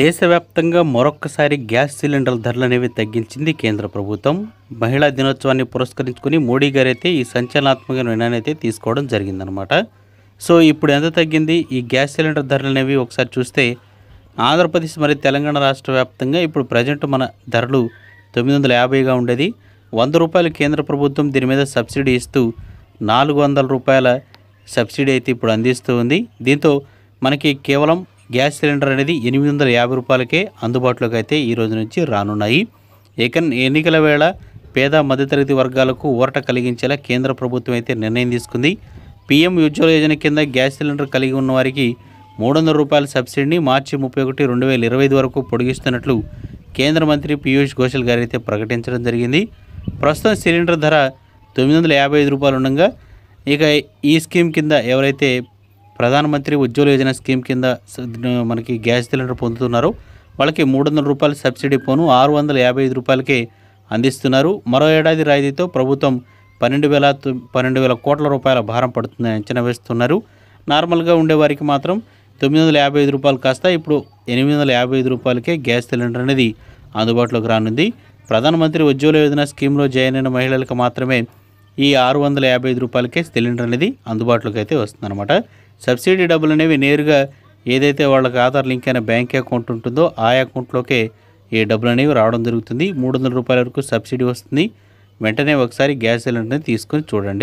దేశవ్యాప్తంగా మరొక్కసారి గ్యాస్ సిలిండర్ల ధరలు అనేవి తగ్గించింది కేంద్ర ప్రభుత్వం మహిళా దినోత్సవాన్ని పురస్కరించుకుని మోడీ గారైతే ఈ సంచలనాత్మక నిర్ణయాన్ని తీసుకోవడం జరిగిందనమాట సో ఇప్పుడు ఎంత తగ్గింది ఈ గ్యాస్ సిలిండర్ ధరలు అనేవి ఒకసారి చూస్తే ఆంధ్రప్రదేశ్ మరియు తెలంగాణ రాష్ట్ర వ్యాప్తంగా ఇప్పుడు ప్రజెంట్ మన ధరలు తొమ్మిది వందల యాభైగా ఉండేది వంద రూపాయలు కేంద్ర ప్రభుత్వం దీని మీద సబ్సిడీ ఇస్తూ నాలుగు వందల రూపాయల సబ్సిడీ అయితే ఇప్పుడు అందిస్తూ ఉంది దీంతో మనకి కేవలం గ్యాస్ సిలిండర్ అనేది ఎనిమిది వందల యాభై రూపాయలకే అందుబాటులోకి అయితే ఈ రోజు నుంచి రానున్నాయి ఏక ఎన్నికల వేళ పేద మధ్యతరగతి వర్గాలకు ఊరట కలిగించేలా కేంద్ర ప్రభుత్వం అయితే నిర్ణయం తీసుకుంది పీఎం ఉజ్వల యోజన కింద గ్యాస్ సిలిండర్ కలిగి ఉన్న వారికి మూడు వందల రూపాయల సబ్సిడీని మార్చి ముప్పై ఒకటి రెండు వేల ఇరవై ఐదు వరకు పొడిగిస్తున్నట్లు కేంద్ర మంత్రి పీయూష్ గోషల్ గారు అయితే ప్రకటించడం జరిగింది ప్రస్తుతం సిలిండర్ ధర తొమ్మిది వందల యాభై ఐదు రూపాయలు ఉండగా ఇక ఈ స్కీమ్ కింద ఎవరైతే ప్రధానమంత్రి ఉజ్వల యోజన స్కీమ్ కింద మనకి గ్యాస్ సిలిండర్ పొందుతున్నారు వాళ్ళకి మూడు వందల రూపాయల సబ్సిడీ పోను ఆరు వందల యాభై ఐదు రూపాయలకే అందిస్తున్నారు మరో ఏడాది రాయితీతో ప్రభుత్వం పన్నెండు వేల పన్నెండు వేల కోట్ల రూపాయల భారం పడుతుందని అంచనా వేస్తున్నారు నార్మల్గా ఉండేవారికి మాత్రం తొమ్మిది వందల యాభై ఐదు రూపాయలు కాస్త ఇప్పుడు ఎనిమిది వందల యాభై ఐదు రూపాయలకే గ్యాస్ సిలిండర్ అనేది అందుబాటులోకి రానుంది ప్రధానమంత్రి ఉజ్వల యోజన స్కీమ్లో జాయిన్ అయిన మహిళలకు మాత్రమే ఈ ఆరు వందల యాభై ఐదు రూపాయలకే సిలిండర్ అనేది అందుబాటులోకి అయితే వస్తుందన్నమాట సబ్సిడీ డబ్బులు అనేవి నేరుగా ఏదైతే వాళ్ళకి ఆధార్ లింక్ అయిన బ్యాంక్ అకౌంట్ ఉంటుందో ఆ అకౌంట్లోకే ఈ డబ్బులు అనేవి రావడం జరుగుతుంది మూడు వందల రూపాయల వరకు సబ్సిడీ వస్తుంది వెంటనే ఒకసారి గ్యాస్ సిలిండర్ని తీసుకొని చూడండి